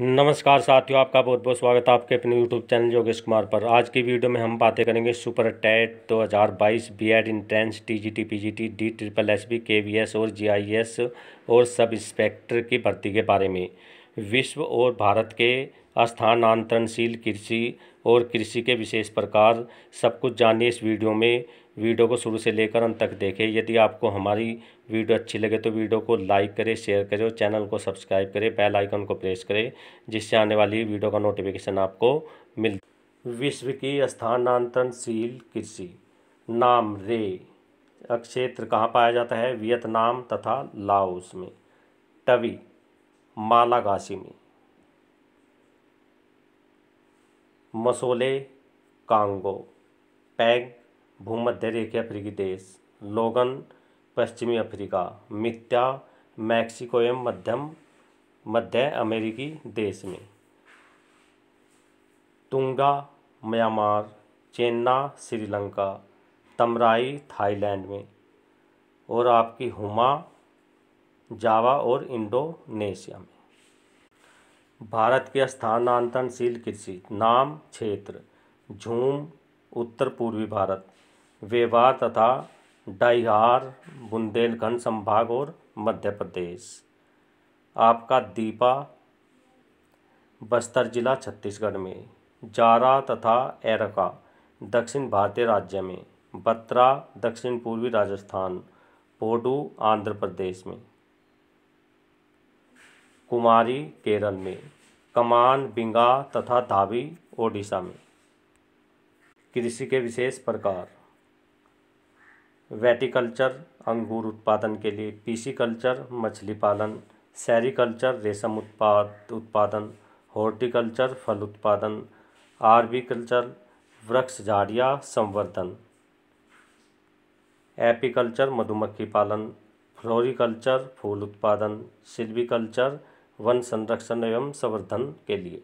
नमस्कार साथियों आपका बहुत बहुत स्वागत है आपके अपने यूट्यूब चैनल योगेश कुमार पर आज की वीडियो में हम बातें करेंगे सुपर बाईस 2022 B Ed entrance TGT PGT D triple SB KVS और जीआईएस और सब इंस्पेक्टर की भर्ती के बारे में विश्व और भारत के स्थानांतरणशील कृषि और कृषि के विशेष प्रकार सब कुछ जानिए इस वीडियो में वीडियो को शुरू से लेकर अंत तक देखें यदि आपको हमारी वीडियो अच्छी लगे तो वीडियो को लाइक करें शेयर करें और चैनल को सब्सक्राइब करें बेल आइकन को प्रेस करें जिससे आने वाली वीडियो का नोटिफिकेशन आपको मिल विश्व की स्थानांतरणशील कृषि नाम रे क्षेत्र कहाँ पाया जाता है वियतनाम तथा लाओस में टवी मालागासी में मसोले कांगो पैग भूमध्य रेखी अफ्रीकी देश लोगन पश्चिमी अफ्रीका मित्या मैक्सिको एवं मध्यम मध्य अमेरिकी देश में तुंगा म्यांमार चेन्ना श्रीलंका तमराई थाईलैंड में और आपकी हुमा जावा और इंडोनेशिया में भारत के स्थानांतरणशील कृषि नाम क्षेत्र झूम उत्तर पूर्वी भारत वेवा तथा डाइहार बुंदेलखंड संभाग और मध्य प्रदेश आपका दीपा बस्तर जिला छत्तीसगढ़ में जारा तथा एरका दक्षिण भारतीय राज्य में बत्रा दक्षिण पूर्वी राजस्थान पोडू आंध्र प्रदेश में कुमारी केरल में कमान बिंगा तथा धावी ओडिशा में कृषि के विशेष प्रकार वेटिकल्चर अंगूर उत्पादन के लिए पीसीकल्चर मछली पालन सैरिकल्चर रेशम उत्पाद उत्पादन हॉर्टिकल्चर फल उत्पादन कल्चर वृक्ष झाड़िया संवर्धन एपिकल्चर मधुमक्खी पालन फ्लोरिकल्चर फूल उत्पादन सिल्वीकल्चर वन संरक्षण एवं संवर्धन के लिए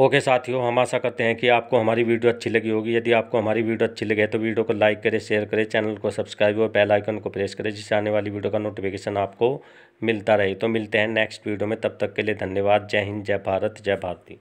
ओके साथियों हम आशा करते हैं कि आपको हमारी वीडियो अच्छी लगी होगी यदि आपको हमारी वीडियो अच्छी लगे तो वीडियो को लाइक करें शेयर करें चैनल को सब्सक्राइब और बेल आइकन को प्रेस करें जिससे आने वाली वीडियो का नोटिफिकेशन आपको मिलता रहे तो मिलते हैं नेक्स्ट वीडियो में तब तक के लिए धन्यवाद जय हिंद जय भारत जय भारती